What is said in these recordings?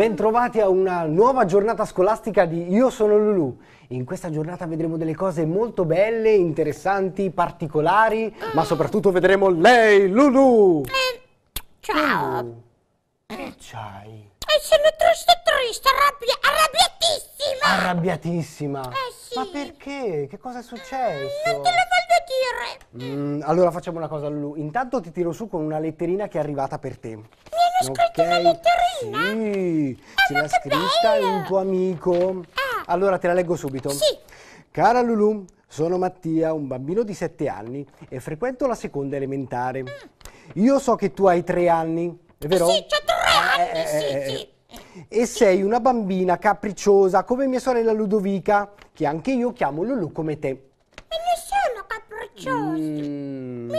Bentrovati a una nuova giornata scolastica di Io sono Lulu. In questa giornata vedremo delle cose molto belle, interessanti, particolari, ma soprattutto vedremo lei, Lulu! Ciao! Che mm. c'hai? Eh, sono triste, triste, arrabbi- arrabbiatissima! Arrabbiatissima! Arrabbiatissima? Eh sì! Ma perché? Che cosa è successo? Mm, non te lo voglio dire! Mm, allora facciamo una cosa, Lulu. Intanto ti tiro su con una letterina che è arrivata per te. Mi hanno okay. scritto una letterina? Sì! Ah, ce l'ha scritta bello. un tuo amico. Ah. Allora te la leggo subito. Sì! Cara Lulu, sono Mattia, un bambino di 7 anni e frequento la seconda elementare. Mm. Io so che tu hai 3 anni, è vero? Sì, ho 3 eh, anni, eh, sì, eh, sì. Eh, e sei una bambina capricciosa come mia sorella Ludovica, che anche io chiamo Lulu come te. Ma non sono capricciosa. Mm.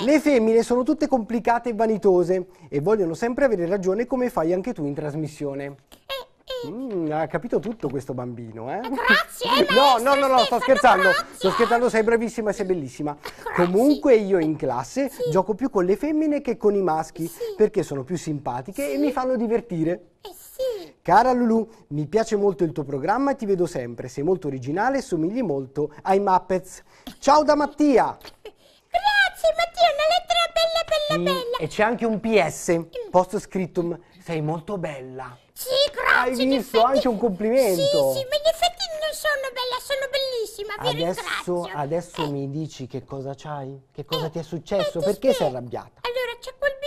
Le femmine sono tutte complicate e vanitose e vogliono sempre avere ragione come fai anche tu in trasmissione. Eh, Mm, ha capito tutto questo bambino, eh? Ah, grazie, No, no, no, no, sto scherzando. Grazie. Sto scherzando, sei bravissima, sei bellissima. Ah, grazie. Comunque io in classe sì. gioco più con le femmine che con i maschi, sì. perché sono più simpatiche sì. e mi fanno divertire. Eh sì. Cara Lulu, mi piace molto il tuo programma e ti vedo sempre. Sei molto originale e somigli molto ai Muppets. Ciao da Mattia! Grazie Mattia, una lettera bella bella bella! e c'è anche un PS, mm. post scriptum. Sei molto bella. Sì, grazie. Hai visto effetti... anche un complimento. Sì, sì, ma in effetti non sono bella, sono bellissima. Vi adesso, ringrazio. Adesso eh. mi dici che cosa c'hai? Che cosa eh. ti è successo? Eh, Perché spiego. sei arrabbiata? Allora, c'è quel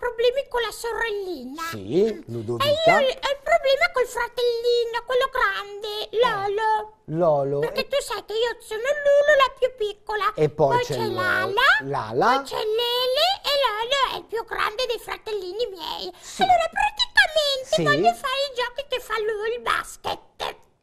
problemi con la sorellina. Sì, mm. Ludovica. E io ho il problema col fratellino, quello grande, Lolo. Ah, Lolo. Perché tu sai che io sono Lulu, la più piccola. E poi, poi c'è, Lala, Lala. Poi c'è Lele e Lolo è il più grande dei fratellini miei. Sì. Allora praticamente sì. voglio fare i giochi che fa lui il basket.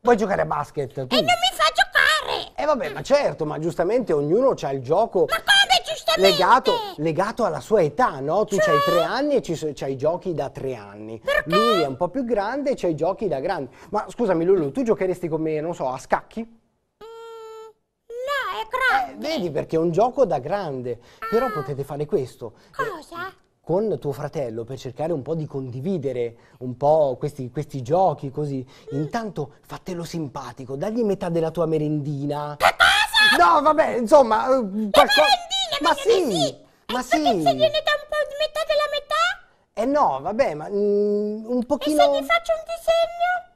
Vuoi giocare a basket? Tu? E non mi fa giocare! E eh vabbè, ma certo, ma giustamente ognuno ha il gioco... Ma come giustamente? Legato, legato alla sua età, no? Tu cioè? hai tre anni e c'hai i giochi da tre anni. Perché? Lui è un po' più grande e c'hai i giochi da grande. Ma scusami Lulu, tu giocheresti con me, non so, a scacchi? Mm, eh, vedi perché è un gioco da grande. Ah. Però potete fare questo. Cosa? con tuo fratello per cercare un po' di condividere un po' questi, questi giochi così. Intanto fatelo simpatico, dagli metà della tua merendina. Che cosa? No, vabbè, insomma, eh, qualcosa. merendina? Ma sì, sì. Ma sì. Ma se gliene dà un po' di metà della metà? Eh no, vabbè, ma mm, un pochino... E se gli faccio un disegno?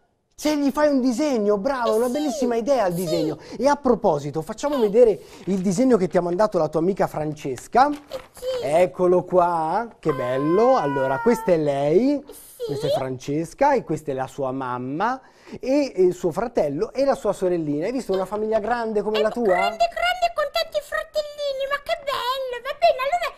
Se gli fai un disegno, bravo, una bellissima idea il disegno. E a proposito, facciamo vedere il disegno che ti ha mandato la tua amica Francesca. Eccolo qua, che bello. Allora, questa è lei, questa è Francesca e questa è la sua mamma e il suo fratello e la sua sorellina. Hai visto una famiglia grande come eh, la tua? Grande, grande, con tanti fratellini, ma che bello. Va bene, allora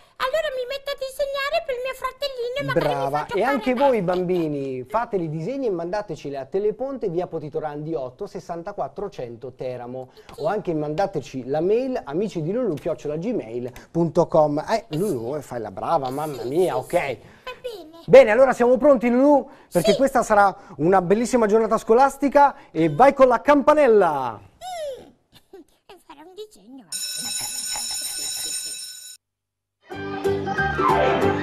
magari per mio fratellino. Magari Brava. E anche voi bambini, fateli i disegni e mandateceli a Teleponte via Potitorandi 8 6400 Teramo. O anche mandateci la mail amici di Lulu gmail.com. Eh, Lulu, fai la brava, mamma mia, ok. Bene, allora siamo pronti Lulu? Perché sì. questa sarà una bellissima giornata scolastica e vai con la campanella! Mm. E fare un disegno.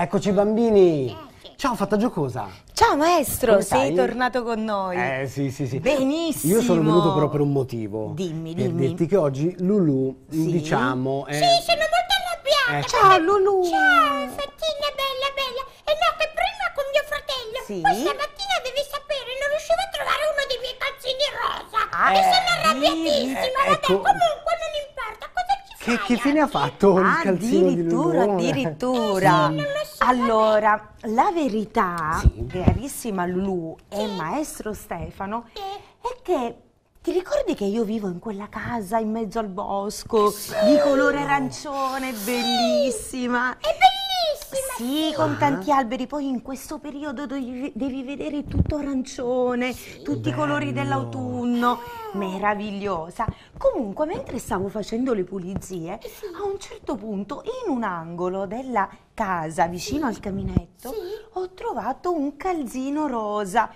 Eccoci bambini! Ciao Fatta Giocosa! Ciao maestro, sei tornato con noi! Eh sì sì sì! Benissimo! Io sono venuto però per un motivo. Dimmi, per dimmi. Per dirti che oggi Lulu, sì. diciamo... È... Sì, sono molto arrabbiata! Eh. Ciao Lulu! Ciao Fattina bella bella! E no, che prima con mio fratello, sì? questa mattina devi sapere, non riuscivo a trovare uno dei miei calzini rosa! Ah, e eh, sono arrabbiatissima! Eh, ecco. Vabbè, comunque non importa, cosa ci che, fai? Che fine ha fatto ah, il calzino di Lulu? addirittura, addirittura! Eh, sì, non lo allora, la verità, sì. carissima Lulu e maestro Stefano, è che ti ricordi che io vivo in quella casa in mezzo al bosco sì. di colore arancione, bellissima? Sì. È bellissima! Sì, con ah. tanti alberi, poi in questo periodo devi vedere tutto arancione, tutti bello. i colori dell'autunno, ah. meravigliosa. Comunque, mentre stavo facendo le pulizie, a un certo punto in un angolo della casa, vicino al caminetto, ho trovato un calzino rosa.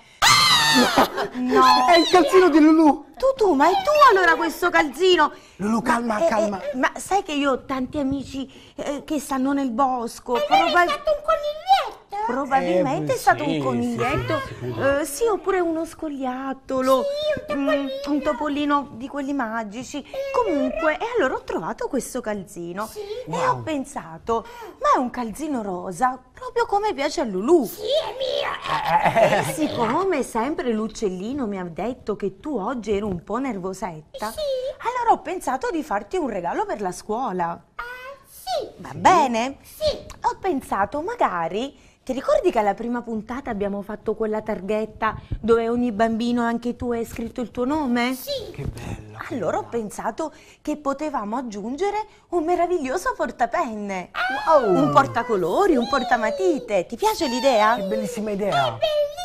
No! È il calzino di Lulu! tu, ma è tu allora questo calzino? Lulu, calma, ma, calma. Eh, eh ma sai che io ho tanti amici eh, che stanno nel bosco. Allora proprio... hai fatto un coniglietto! Probabilmente eh, è stato sì, un coniglietto, sì, sì, eh, sì, oppure uno scoiattolo. Un mm, topolino. Mm, un topolino. di quelli magici. Eh, Comunque, e allora ho trovato questo calzino wow. e ho pensato, ma è un calzino rosa, proprio come piace a Lulu. Sì, è mio. Eh, eh, eh, e siccome sempre l'uccellino mi ha detto che tu oggi eri un po' nervosetta, allora ho pensato di farti un regalo per la scuola. Ah, sì. Va bene? Sì. Ho pensato magari ti ricordi che alla prima puntata abbiamo fatto quella targhetta dove ogni bambino, anche tu, hai scritto il tuo nome? Sì! Che bello! Allora ho pensato che potevamo aggiungere un meraviglioso portapenne. Ah, wow. Un portacolori, sì. un portamatite. Ti piace l'idea? Che bellissima idea!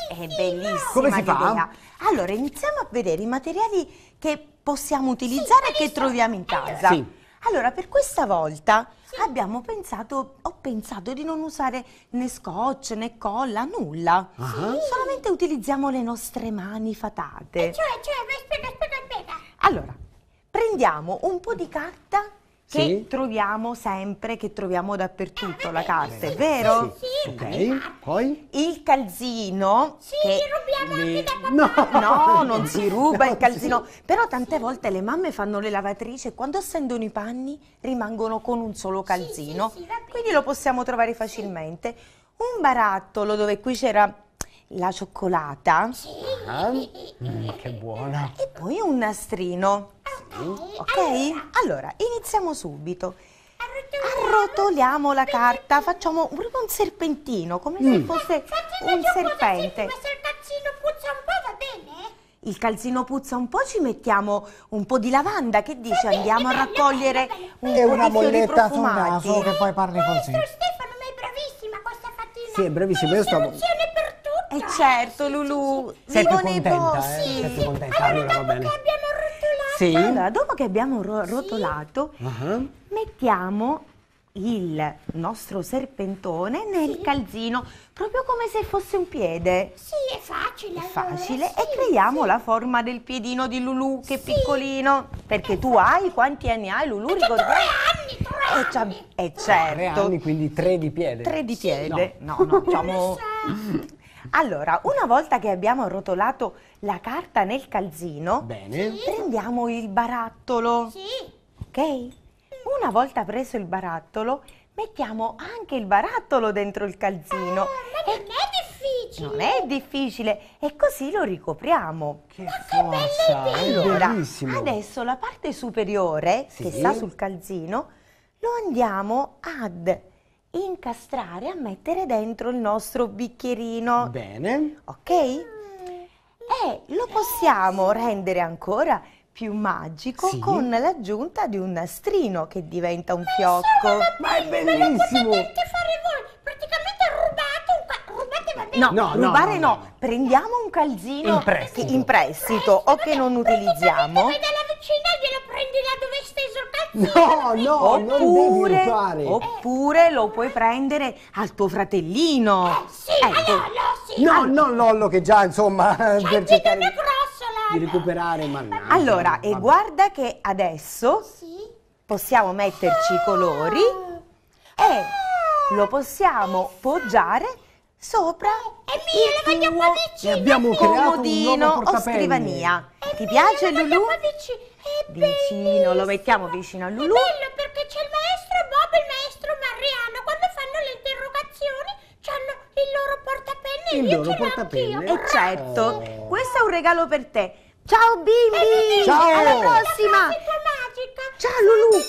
È bellissima! Come si fa? Allora, iniziamo a vedere i materiali che possiamo utilizzare sì, e che troviamo in casa. Sì. Allora, per questa volta sì. abbiamo pensato, ho pensato di non usare né scotch né colla, nulla. Ah. Sì. Solamente utilizziamo le nostre mani fatate. E cioè, cioè, aspetta, aspetta, aspetta. Allora, prendiamo un po' di carta che sì. troviamo sempre, che troviamo dappertutto la eh, carta, eh, è vero? Sì, sì. Ok, poi? Il calzino. Sì, che... rubiamo anche da papà. No, no non si ruba no, il calzino. Sì. Però tante volte le mamme fanno le lavatrici e quando ascendono i panni rimangono con un solo calzino. Quindi lo possiamo trovare facilmente. Un barattolo dove qui c'era la cioccolata. Sì. Ah, mm, che buona. E poi un nastrino. Ok? Allora, allora iniziamo subito. Arrotoliamo la carta, facciamo proprio un serpentino, come se mm. fosse un serpente. se il calzino puzza un po' Il calzino puzza un po', ci mettiamo un po' di lavanda, che dice? Andiamo a raccogliere un po' una di fiori profumati. sul naso che poi parli così. Maestro Stefano, ma è bravissima questa mattina. Sì, è bravissima, io stavo... Eh certo, Lulu, Sei vivo più nei contenta, boh, eh? boschi. Sei contenta? Allora, Allora, dopo che abbiamo rotolato, Sì? Allora, dopo che abbiamo ro- rotolato, Ah, mettiamo il nostro serpentone nel calzino, proprio come se fosse un piede. sì, è facile. È facile e creiamo la forma del piedino di Lulu che è piccolino. Perché tu hai quanti anni hai Lulu? Tre anni, tre E, eh, c'ha- anni. e eh, certo. Tre anni, quindi tre di piede. tre di piede. No, no, diciamo Allora, una volta che abbiamo arrotolato la carta nel calzino, Bene. Sì. prendiamo il barattolo. Sì. Ok? Una volta preso il barattolo, mettiamo anche il barattolo dentro il calzino. Eh, ma non è difficile! Non è difficile e così lo ricopriamo. Che ma forza, che bella idea! Allora, adesso la parte superiore sì. che sta sul calzino lo andiamo ad incastrare, a mettere dentro il nostro bicchierino. Bene. Ok? E lo possiamo rendere ancora più magico sì. con l'aggiunta di un nastrino che diventa un fiocco. Ma è bellissimo! Ma lo potete fare voi! Praticamente rubate un rubate va bene. No, no, rubare no, no. Prendiamo un calzino in prestito, che, in prestito, prestito eh, o che non utilizziamo. Voi dalla vicina gli No, no, oppure, Oppure lo puoi prendere al tuo fratellino. Eh, sì, ecco. Lollo, sì. No, allora. non Lollo che già, insomma, cioè, per cercare di recuperare, mannaggia. Allora, vabbè. e guarda che adesso sì. possiamo metterci i colori ah. e ah. lo possiamo poggiare sopra e eh, il mio, tuo abbiamo comodino o oh, scrivania. Ti piace, Lulu? vicino, lo mettiamo vicino a Lulu. È bello perché c'è il maestro Bob e il maestro Mariano. Quando fanno le interrogazioni hanno il loro portapenne il io loro ce portapenne. l'ho anch'io. E eh, certo, oh. questo è un regalo per te. Ciao bimbi! Ciao! Alla prossima! Ciao Lulu!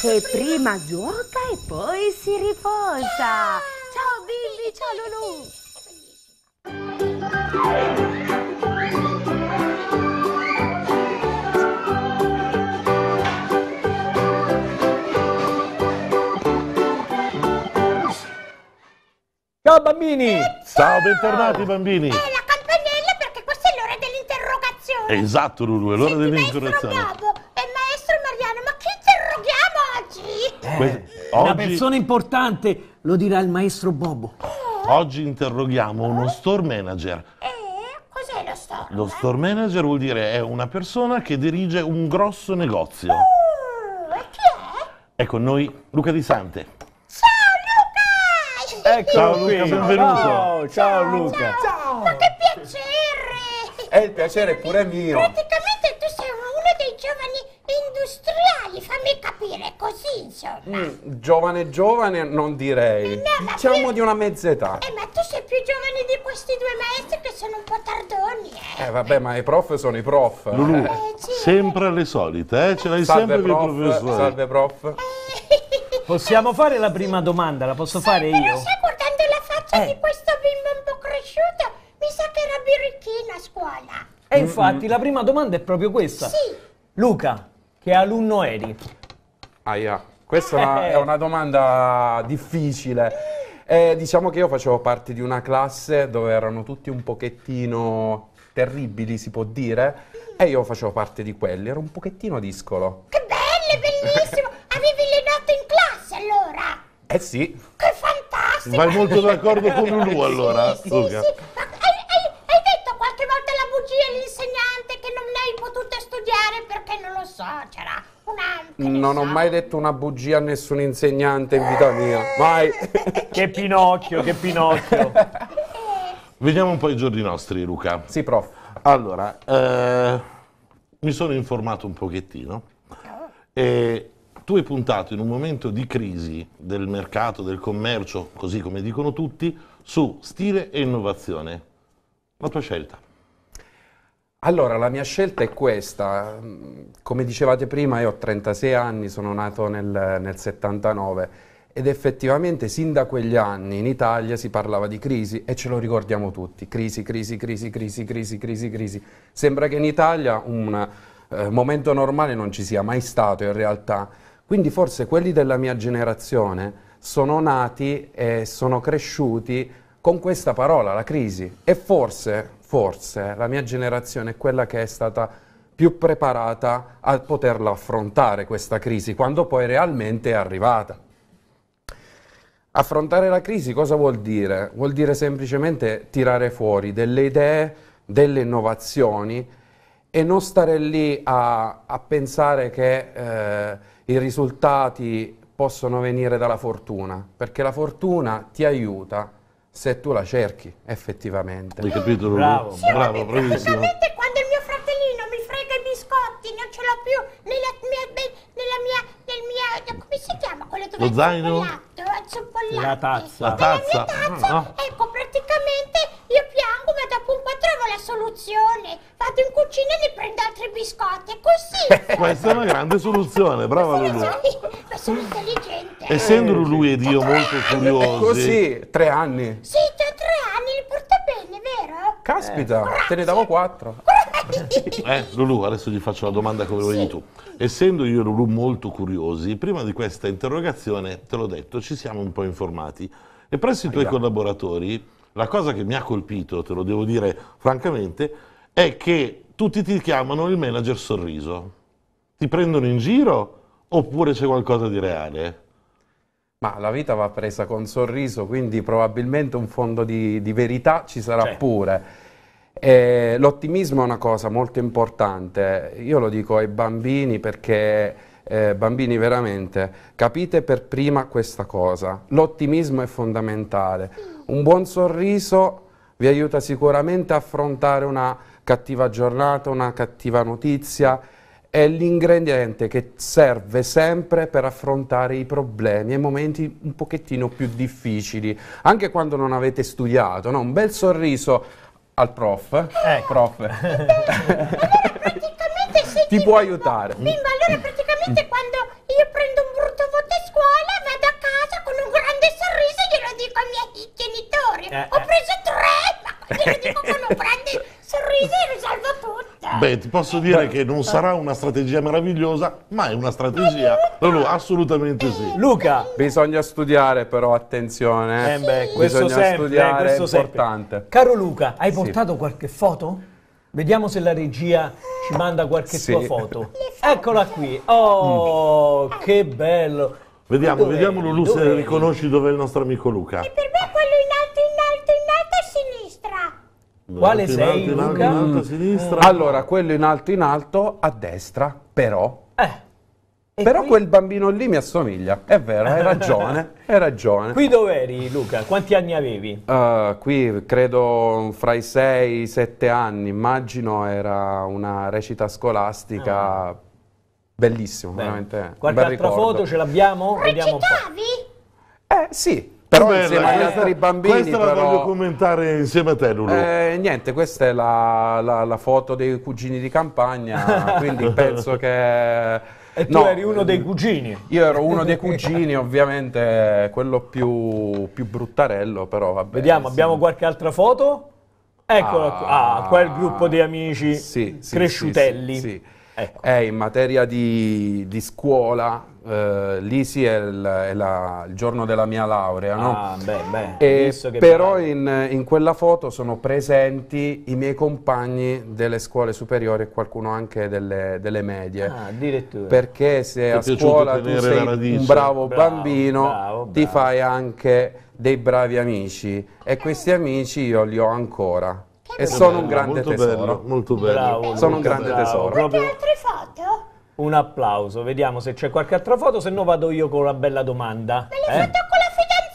Che prima gioca e poi si riposa! Ciao, ciao bimbi, ciao Lulu! Ciao bambini! E ciao, ciao, bentornati bambini! Eh, la campanella perché questa è l'ora dell'interrogazione! Eh, esatto Lulu, è l'ora dell'interrogazione! Maestro Gabo e maestro Mariano, ma chi interroghiamo oggi? Eh, una persona importante, lo dirà il maestro Bobo. Eh? Oggi interroghiamo uno store manager. Eh? Cos'è lo store? Lo store manager vuol dire è una persona che dirige un grosso negozio. Uh, e chi è? Ecco, noi Luca Di Sante. Ecco ciao Luca, qui. benvenuto. Ciao, ciao, ciao Luca. Ciao. Ma che piacere! E il piacere pure mio. Praticamente tu sei uno dei giovani industriali, fammi capire così, insomma. Mm, giovane giovane non direi. Eh, no, diciamo più... di una mezza età. Eh, ma tu sei più giovane di questi due maestri che sono un po' tardoni, eh. Eh, vabbè, ma i prof sono i prof. Eh, Lulu, eh, sempre le solite, eh? Ce l'hai sempre prof, professore. Salve, prof. Eh. Possiamo fare la prima domanda, la posso sì, fare io? eh. di questa bimba un po' cresciuto mi sa che era birichina a scuola. E infatti mm -mm. la prima domanda è proprio questa. Sì. Luca, che alunno eri? Aia, questa eh. è, una, domanda difficile. Eh, diciamo che io facevo parte di una classe dove erano tutti un pochettino terribili, si può dire, e io facevo parte di quelli, ero un pochettino discolo. Che bello, bellissimo! Avevi le note in classe allora? Eh sì. Che fantastico! fantastico. Vai molto d'accordo con Lulu allora, sì, Luca. Sì. Hai, detto qualche volta la bugia all'insegnante che non l'hai potuta studiare perché non lo so, c'era una... Non ho mai detto una bugia a nessun insegnante in vita mia, mai. che Pinocchio, che Pinocchio. Eh. Vediamo un po' i giorni nostri, Luca. Sì, prof. Allora, eh, mi sono informato un pochettino ah. e tu hai puntato in un momento di crisi del mercato, del commercio, così come dicono tutti, su stile e innovazione. La tua scelta? Allora, la mia scelta è questa. Come dicevate prima, io ho 36 anni, sono nato nel, nel 79 ed effettivamente sin da quegli anni in Italia si parlava di crisi e ce lo ricordiamo tutti. Crisi, crisi, crisi, crisi, crisi, crisi, crisi. Sembra che in Italia un eh, momento normale non ci sia mai stato in realtà. Quindi forse quelli della mia generazione sono nati e sono cresciuti con questa parola, la crisi. E forse, forse, la mia generazione è quella che è stata più preparata a poterla affrontare questa crisi, quando poi realmente è arrivata. Affrontare la crisi cosa vuol dire? Vuol dire semplicemente tirare fuori delle idee, delle innovazioni e non stare lì a, a pensare che... Eh, i risultati possono venire dalla fortuna, perché la fortuna ti aiuta se tu la cerchi effettivamente. Hai capito? Bravo, sì, bravo, bravissimo. quando il mio fratellino mi frega i biscotti, non ce l'ho più nella mia, nella mia, nel mio, come si chiama quello dove Lo zaino? Cioè, la tazza. La tazza. tazza. Ah, no. Ecco, praticamente Questa è una grande soluzione, brava Lulu. sono intelligente. Essendo eh, Lulu ed io molto curiosi. Così, tre anni. Sì, da tre anni li porta bene, vero? Caspita, eh. te ne davo quattro. Eh, Lulu, adesso gli faccio la domanda come volevi sì. tu. Essendo io e Lulu molto curiosi, prima di questa interrogazione, te l'ho detto, ci siamo un po' informati. E presso i tuoi Aiuto. collaboratori, la cosa che mi ha colpito, te lo devo dire francamente, è che tutti ti chiamano il manager sorriso ti prendono in giro oppure c'è qualcosa di reale? Ma la vita va presa con sorriso, quindi probabilmente un fondo di, di verità ci sarà cioè. pure. E eh, l'ottimismo è una cosa molto importante, io lo dico ai bambini perché eh, bambini veramente, capite per prima questa cosa, l'ottimismo è fondamentale, un buon sorriso vi aiuta sicuramente a affrontare una cattiva giornata, una cattiva notizia, è l'ingrediente che serve sempre per affrontare i problemi e momenti un pochettino più difficili, anche quando non avete studiato, no? un bel sorriso al prof, eh, prof. Eh, praticamente sì, ti, ti può aiutare. Bimba, allora praticamente quando io prendo un brutto voto a scuola vado a casa con un grande sorriso e glielo dico ai miei genitori. Eh, Ho eh. preso tre, ma glielo dico con un grande sorriso e risolvo Beh, ti posso dire che non sarà una strategia meravigliosa, ma è una strategia. Lulu, assolutamente sì. Luca, Bisogna studiare però, attenzione. eh. eh beh, questo Bisogna sempre, studiare, questo è sempre. importante. caro Luca, hai portato qualche foto? Vediamo se la regia ci manda qualche Sì. tua foto. Eccola qui. Oh, mm. che bello. Vediamo, Dov'è? vediamo Lulu se Dov'è? riconosci dove è il nostro amico Luca. E Per me quello in alto, in alto, in alto a sinistra. Quale in sei, in alto, in alto, a mm. sinistra. Allora, quello in alto in alto, a destra, però. Eh. E Però qui? quel bambino lì mi assomiglia, è vero, hai ragione, hai ragione. Qui dove eri Luca? Quanti anni avevi? Uh, qui credo fra i 6 e i 7 anni, immagino era una recita scolastica ah. bellissima, veramente. Qualche altra ricordo. foto ce l'abbiamo? Recitavi? Eh sì, però bella, insieme agli altri bambini questa la voglio commentare insieme a te Lulu eh, niente questa è la, la, la, foto dei cugini di campagna quindi penso che e tu no, eri uno dei cugini io ero uno dei cugini ovviamente quello più, più bruttarello però vabbè, vediamo sì. abbiamo qualche altra foto eccola ah, ah, quel gruppo di amici sì, sì, cresciutelli sì, ecco. eh, in materia di, di scuola Uh, lì sì è, il, è la, il, giorno della mia laurea, no? ah, beh, beh. però in, in, quella foto sono presenti i miei compagni delle scuole superiori e qualcuno anche delle, delle medie. Ah, addirittura. Perché se a scuola tu sei un bravo, bravo bambino, bravo, bravo. ti fai anche dei bravi amici e questi amici io li ho ancora. Che e sono bello, un grande molto tesoro. Bello, molto bello. sono un grande tesoro. Quante altre foto? un applauso. Vediamo se c'è qualche altra foto, se no vado io con una bella domanda. Ma la eh? foto con la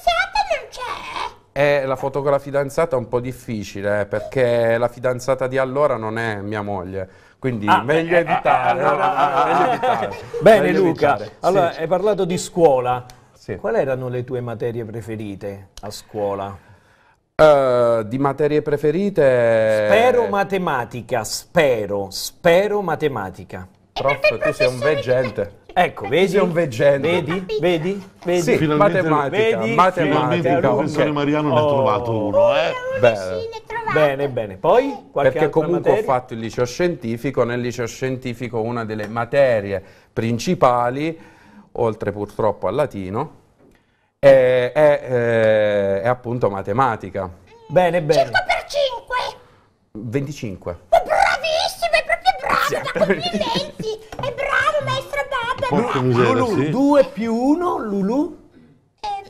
fidanzata non c'è? Eh, la foto con la fidanzata è un po' difficile, eh, perché la fidanzata di allora non è mia moglie. Quindi ah, meglio evitare. Bene Luca, allora sì. hai parlato di scuola. Sì. Quali erano le tue materie preferite a scuola? Uh, di materie preferite... Spero matematica, spero, spero matematica. Prof, tu sei un veggente. Ecco, vedi? Sei un veggente. Vedi? Vedi? Vedi? Sì, finalmente, matematica, vedi? matematica. il professore okay. Mariano ne ha oh. trovato oh. uno, eh? Bene. Bene, bene. Poi Perché comunque materia? ho fatto il liceo scientifico, nel liceo scientifico una delle materie principali, oltre purtroppo al latino, è, è, è, eh, è appunto matematica. Bene, bene. 5 per 5? 25. Oh, complimenti! È bravo, maestro Bob! Miseria, Lulu, sì. 2 più uno, Lulu? Eh,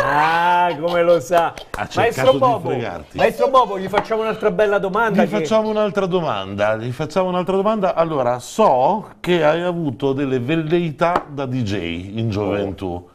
Ah, come lo sa. Ha Maestro Bobo, Maestro Bobo, gli facciamo un'altra bella domanda. Gli che... facciamo un'altra domanda, gli facciamo un'altra domanda. Allora, so che hai avuto delle velleità da DJ in oh. gioventù.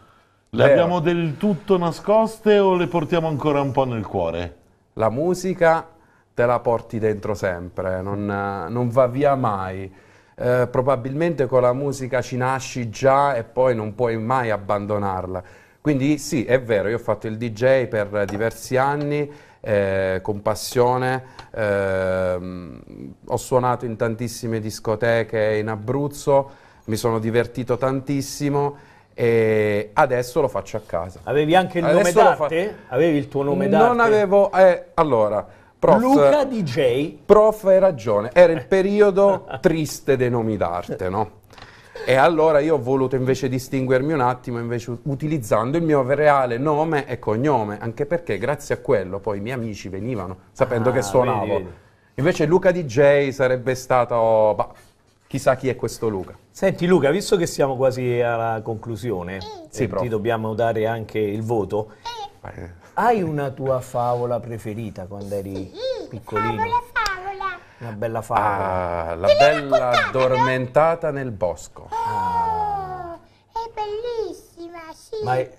Le Vero. abbiamo del tutto nascoste o le portiamo ancora un po' nel cuore? La musica te la porti dentro sempre, non, non va via mai. Eh, probabilmente con la musica ci nasci già e poi non puoi mai abbandonarla. Quindi sì, è vero, io ho fatto il DJ per diversi anni, eh, con passione, eh, ho suonato in tantissime discoteche in Abruzzo, mi sono divertito tantissimo e adesso lo faccio a casa. Avevi anche il adesso nome d'arte? Fa... Avevi il tuo nome d'arte? Non avevo... Eh, allora, Prof, Luca DJ. Prof hai ragione, era il periodo triste dei nomi d'arte, no? E allora io ho voluto invece distinguermi un attimo, invece utilizzando il mio reale nome e cognome, anche perché grazie a quello poi i miei amici venivano sapendo ah, che suonavo. Vedi, vedi. Invece Luca DJ sarebbe stato... Bah, chissà chi è questo Luca. Senti Luca, visto che siamo quasi alla conclusione, sì, ti dobbiamo dare anche il voto. Eh, hai una tua favola preferita quando eri sì, piccolino? Favola, favola. Una bella favola. Ah, la Te bella addormentata no? nel bosco. Oh, ah. è bellissima, sì. Ma è,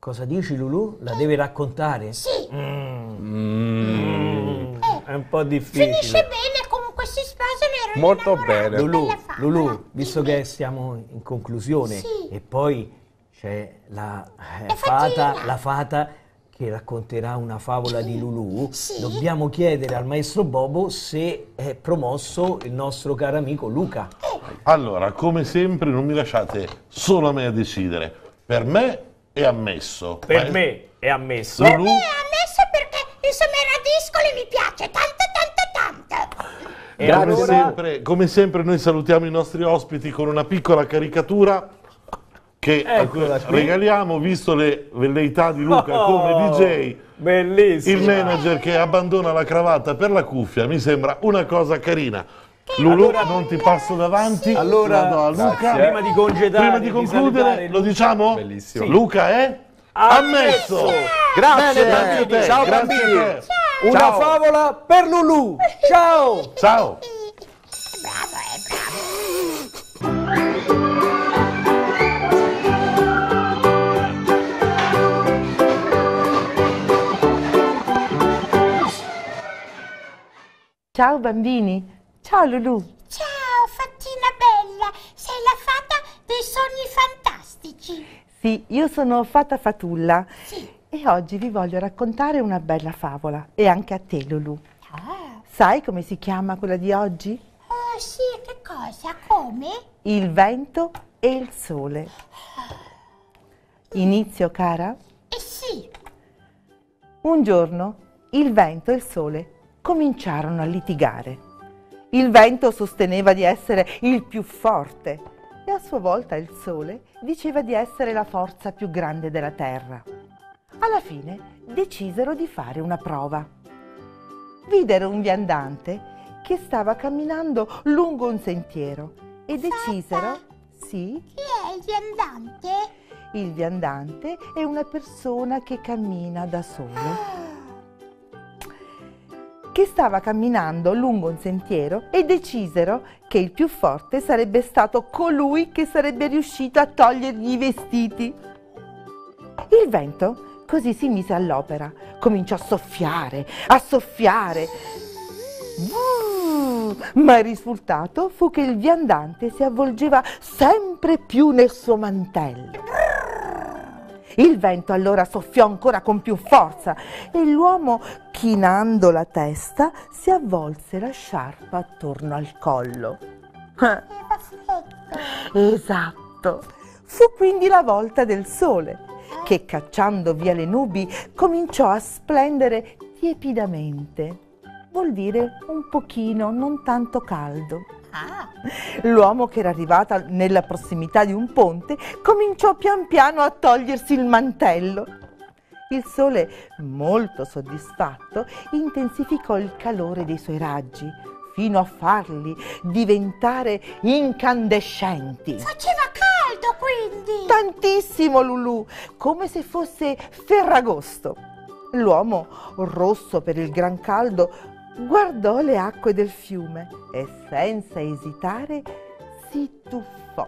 cosa dici Lulu? La eh. devi raccontare? Sì. Mm. Mm. Eh. È un po' difficile. Finisce bene, comunque si sposano e Molto bene. Lulu, Lulu, visto Dimmi. che siamo in conclusione sì. e poi c'è la, eh, la fata, la fata che racconterà una favola di Lulu, sì. dobbiamo chiedere al maestro Bobo se è promosso il nostro caro amico Luca. Allora, come sempre, non mi lasciate solo a me a decidere. Per me è ammesso. Per Ma... me è ammesso. Lulu... Per eh, me è ammesso perché, insomma, Radiscoli mi piace tanto, tanto, tanto. E come, allora... sempre, come sempre noi salutiamo i nostri ospiti con una piccola caricatura che Eccola, regaliamo visto le velleità di Luca oh, come DJ bellissima. il manager che abbandona la cravatta per la cuffia mi sembra una cosa carina Lulu allora, non ti passo davanti allora do a Luca grazie, prima di congedare prima di concludere di lo diciamo Bellissimo. Sì. Luca è ammesso, grazie, Bene, grazie ciao grazie bambini ciao. una favola per Lulu ciao ciao bravo, bravo. Ciao bambini! Ciao Lulu! Ciao Fattina Bella! Sei la fata dei sogni fantastici! Sì, io sono Fata Fatulla sì. e oggi vi voglio raccontare una bella favola e anche a te Lulu. Ah. Sai come si chiama quella di oggi? Oh sì, che cosa? Come? Il vento e il sole. Inizio cara? Eh sì! Un giorno il vento e il sole cominciarono a litigare. Il vento sosteneva di essere il più forte e a sua volta il sole diceva di essere la forza più grande della terra. Alla fine decisero di fare una prova. Videro un viandante che stava camminando lungo un sentiero e decisero... Santa, sì? Chi è il viandante? Il viandante è una persona che cammina da solo. che stava camminando lungo un sentiero e decisero che il più forte sarebbe stato colui che sarebbe riuscito a togliergli i vestiti. Il vento così si mise all'opera, cominciò a soffiare, a soffiare. ma il risultato fu che il viandante si avvolgeva sempre più nel suo mantello. Il vento allora soffiò ancora con più forza e l'uomo, chinando la testa, si avvolse la sciarpa attorno al collo. Eh. esatto. Fu quindi la volta del sole che cacciando via le nubi cominciò a splendere tiepidamente. Vuol dire un pochino, non tanto caldo. L'uomo che era arrivato nella prossimità di un ponte cominciò pian piano a togliersi il mantello. Il sole, molto soddisfatto, intensificò il calore dei suoi raggi fino a farli diventare incandescenti. Faceva caldo quindi! Tantissimo, Lulù, come se fosse ferragosto. L'uomo, rosso per il gran caldo, guardò le acque del fiume e senza esitare si tuffò.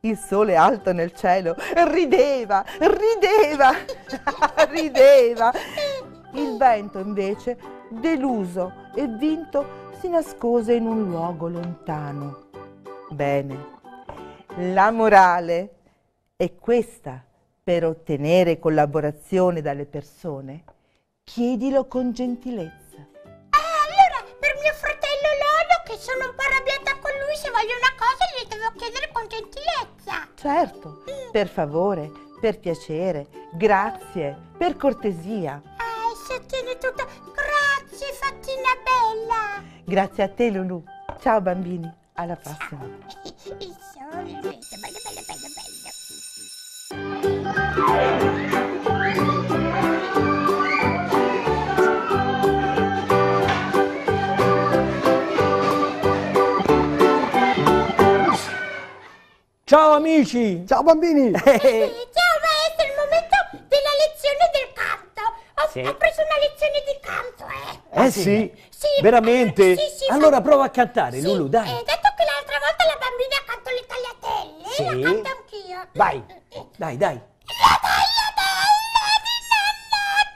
Il sole alto nel cielo rideva, rideva, rideva. Il vento invece, deluso e vinto, si nascose in un luogo lontano. Bene, la morale è questa per ottenere collaborazione dalle persone. Chiedilo con gentilezza mio fratello Lolo che sono un po' arrabbiata con lui, se voglio una cosa gli devo chiedere con gentilezza. Certo, mm. per favore, per piacere, grazie, per cortesia. Eh, tiene tutto. Grazie, fattina bella. Grazie a te, Lulu. Ciao bambini, alla prossima. Ciao. Il sole, bello, bello, bello, bello. Ciao amici! Ciao bambini! Eh, eh eh. Ciao maestro, è il momento della lezione del canto. Ho, sì. ho preso una lezione di canto, eh! Eh, sì. sì. sì! Veramente? Eh, sì, allora prova a cantare, Lulu, dai! Eh, dato che l'altra volta la bambina ha canto le tagliatelle, sì. la canto anch'io. Vai! Dai, dai! La tagliatella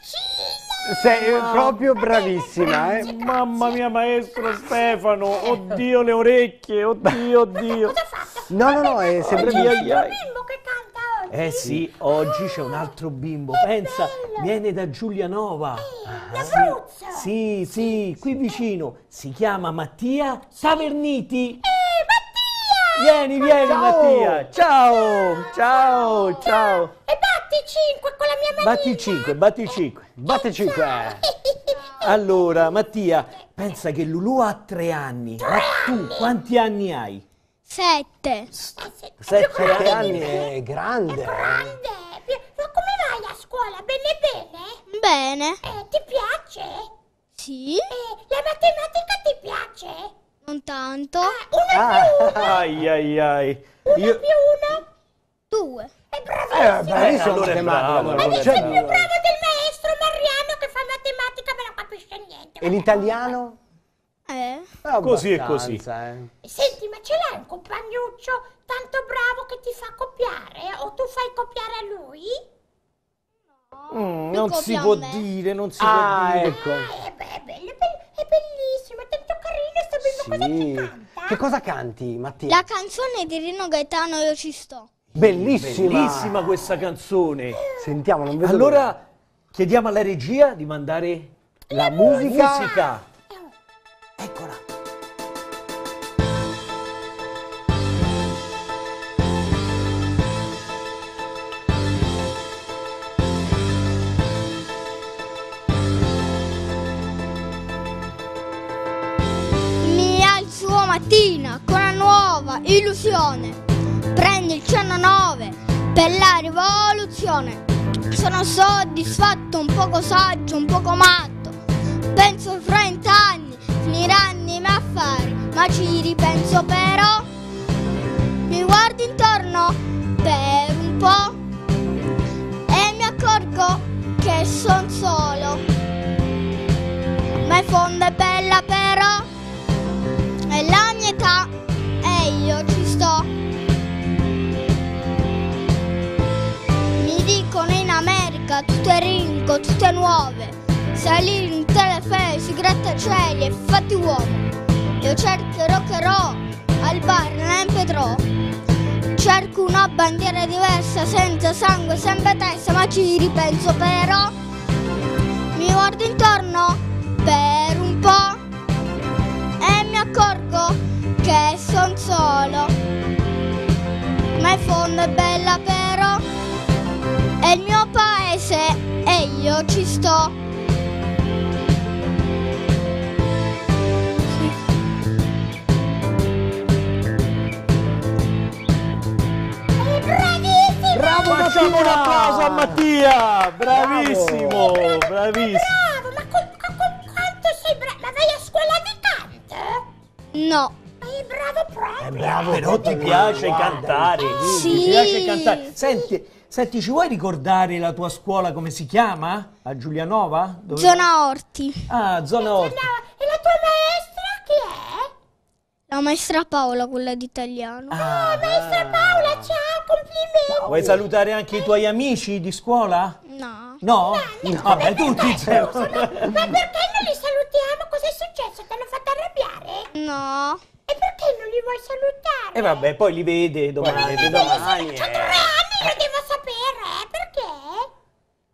di Sei no. proprio bravissima, eh! Mamma mia, maestro Stefano! Oddio le orecchie, oddio, oddio! Ma cosa fai? No, no, no, è sempre via. Oggi via. bimbo che canta oggi. Eh sì, oggi c'è un altro bimbo. Che Pensa, bello. viene da Giulianova. Eh, ah, sì, ah, sì, sì, qui vicino. Si chiama Mattia Saverniti. Ehi, Mattia! Vieni, vieni ciao. Mattia. Ciao, ciao, ciao. E batti 5 con la mia manina. Batti 5, batti 5. Batti 5. Eh. Allora, Mattia, pensa che Lulu ha tre anni. Ma tu quanti anni hai? Sette. Sette anni è grande. È eh. grande. Ma come vai a scuola? Bene bene? Bene. Eh, ti piace? Sì. Eh, la matematica ti piace? Non tanto. Ah, una ah, più una. Ai ai ai. Una Io... più una? Due. È bravissimo. Eh, beh, io sono matematica. Ma io sono più bravo del maestro Mariano che fa matematica, ma non capisce niente. E l'italiano? Eh? Ah, così e così. Eh. Senti, ma ce l'hai un compagnuccio tanto bravo che ti fa copiare? O tu fai copiare a lui? No. Mm, non si può dire, non si ah, può dire. Ecco. Ah, è, è, be- è bellissimo, è tanto carino, sto bimbo. Sì. Cosa ti canta? Che cosa canti, Mattia? La canzone di Rino Gaetano Io ci sto. Bellissima. Bellissima questa canzone. Sentiamo, non vedo Allora dove. chiediamo alla regia di mandare la, la musica. musica. Eccola. Mi alzo mattina con una nuova illusione. Prendi il 109 per la rivoluzione. Sono soddisfatto, un poco saggio, un poco matto. Penso fra anni finiranno i miei affari, ma ci ripenso però. Mi guardo intorno per un po' e mi accorgo che son solo. Ma in fondo è bella però, è la mia età e io ci sto. Mi dicono in America tutte rinco, tutte è nuove, salire in trofei sui grattacieli e fatti uomo. Io cercherò Carò, al bar l'empedrò. Cerco una bandiera diversa, senza sangue, sempre testa, ma ci ripenso però. Mi guardo intorno per un po' e mi accorgo che son solo. Ma in fondo è bella però, è il mio paese e io ci sto. Bravo Facciamo Mattia! un applauso a Mattia! Bravissimo, bravo. bravissimo. Bravo, ma con, con, con quanto sei bravo? Ma vai a scuola di canto? No. Sei bravo proprio. È bravo, però ti piace guarda. cantare. Sì. Ti piace cantare. Senti, senti, ci vuoi ricordare la tua scuola come si chiama? A Giulianova? Dove... Zona Orti. Ah, Zona Orti. E la tua maestra chi è? La maestra Paola, quella d'italiano. italiano. Ah, ah maestra Paola, ciao, complimenti. Vuoi salutare anche i tuoi amici di scuola? No. No? No, no beh, tutti. Cioè. Ma perché non li salutiamo? Cos'è successo? Ti hanno fatto arrabbiare? No. E perché non li vuoi salutare? E eh, vabbè, poi li vede domani. Li vede domani. Ho eh. tre anni, lo devo sapere, eh, Perché?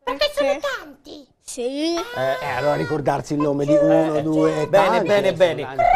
Perché, perché? sono tanti. Sì. Ah. Eh, eh, allora ricordarsi il nome di uno, due, eh, Bene, bene, bene. Tre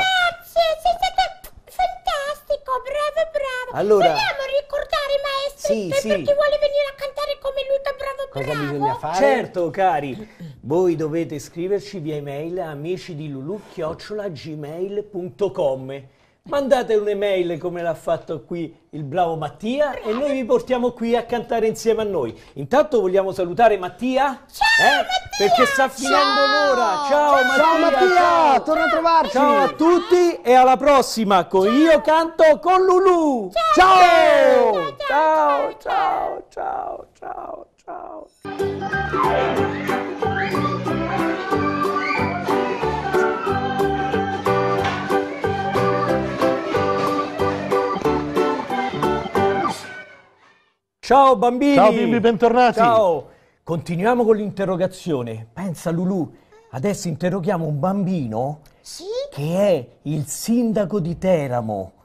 Allora, Vogliamo ricordare maestro sì, per, sì. chi vuole venire a cantare come lui che bravo Cosa bravo. bisogna fare? Certo, cari. Voi dovete scriverci via email amici di lulu gmail.com mandate un'email come l'ha fatto qui il bravo Mattia e noi vi portiamo qui a cantare insieme a noi. Intanto vogliamo salutare Mattia, ciao, eh? Mattia perché sta finendo l'ora. Ciao, ciao, Mattia, ciao Mattia, ciao. torna a trovarci. Ciao a tutti e alla prossima con ciao. Io canto con Lulu. Ciao, ciao, ciao, ciao, ciao, ciao. ciao. Ciao bambini! Ciao bimbi, bentornati! Ciao! Continuiamo con l'interrogazione. Pensa Lulu, adesso interroghiamo un bambino sì? che è il sindaco di Teramo.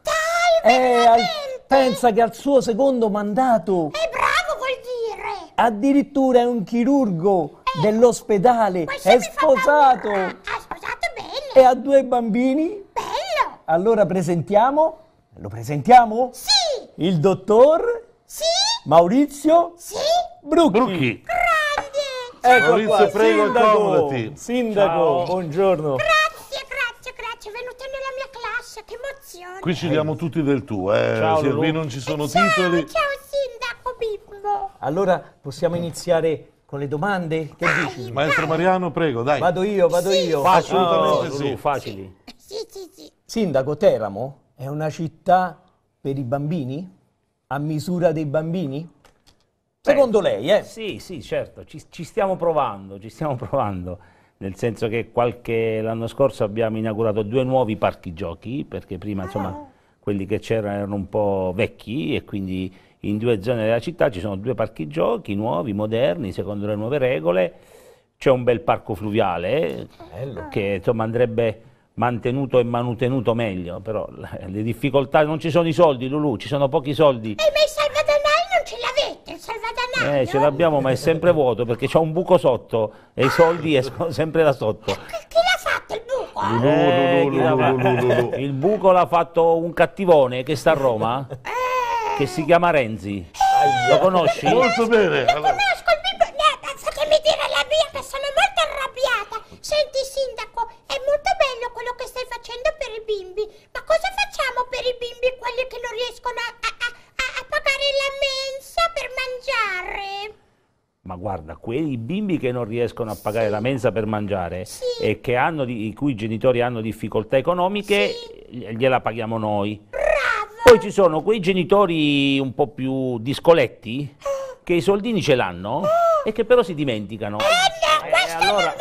Dai, al, Pensa che al suo secondo mandato... È bravo vuol dire! Addirittura è un chirurgo eh, dell'ospedale, è sposato! Ah, ha sposato bene! E ha due bambini? Bello! Allora presentiamo... Lo presentiamo? Sì! Il dottor... Maurizio sì? Brucchi. Brucchi. Grande! Ecco Maurizio, qua. prego, Sindaco. accomodati. Sindaco, Ciao. buongiorno. Grazie, grazie, grazie. Venute nella mia classe, che emozione. Qui ci diamo eh. tutti del tuo, eh. Ciao, Se qui non ci sono eh, ciao, titoli. Ciao, Sindaco bimbo. Allora, possiamo iniziare con le domande? Che dai, dici? Maestro dai. Mariano, prego, dai. Vado io, vado sì. io. Assolutamente oh, sì. facili. sì, sì, sì. Sindaco, Teramo è una città per i bambini? a misura dei bambini? Secondo lei, eh? Sì, sì, certo, ci, ci, stiamo provando, ci stiamo provando, nel senso che qualche, l'anno scorso abbiamo inaugurato due nuovi parchi giochi, perché prima, insomma, ah. quelli che c'erano erano un po' vecchi e quindi in due zone della città ci sono due parchi giochi nuovi, moderni, secondo le nuove regole, c'è un bel parco fluviale Bello. che insomma andrebbe mantenuto e manutenuto meglio, però le difficoltà, non ci sono i soldi Lulu, ci sono pochi soldi. E ma i salvadanai non ce l'avete, il salvadanai? Eh, ce l'abbiamo ma è sempre vuoto perché c'è un buco sotto e i soldi ah. escono sempre da sotto. Eh, chi l'ha fatto il buco? Lulu, Lulu, eh, Lulu, Lulu, Il buco l'ha fatto un cattivone che sta a Roma, eh. che si chiama Renzi. Lo conosci? Molto bene. Lo conosco, il bimbo, fatemi dire la mia che sono molto arrabbiata. Senti sindaco, quei bimbi che non riescono a pagare sì. la mensa per mangiare sì. e hanno, i cui genitori hanno difficoltà economiche, sì. gliela paghiamo noi. Bravo. Poi ci sono quei genitori un po' più discoletti ah. che i soldini ce l'hanno oh. e che però si dimenticano. Eh no, eh, questo eh, allora... non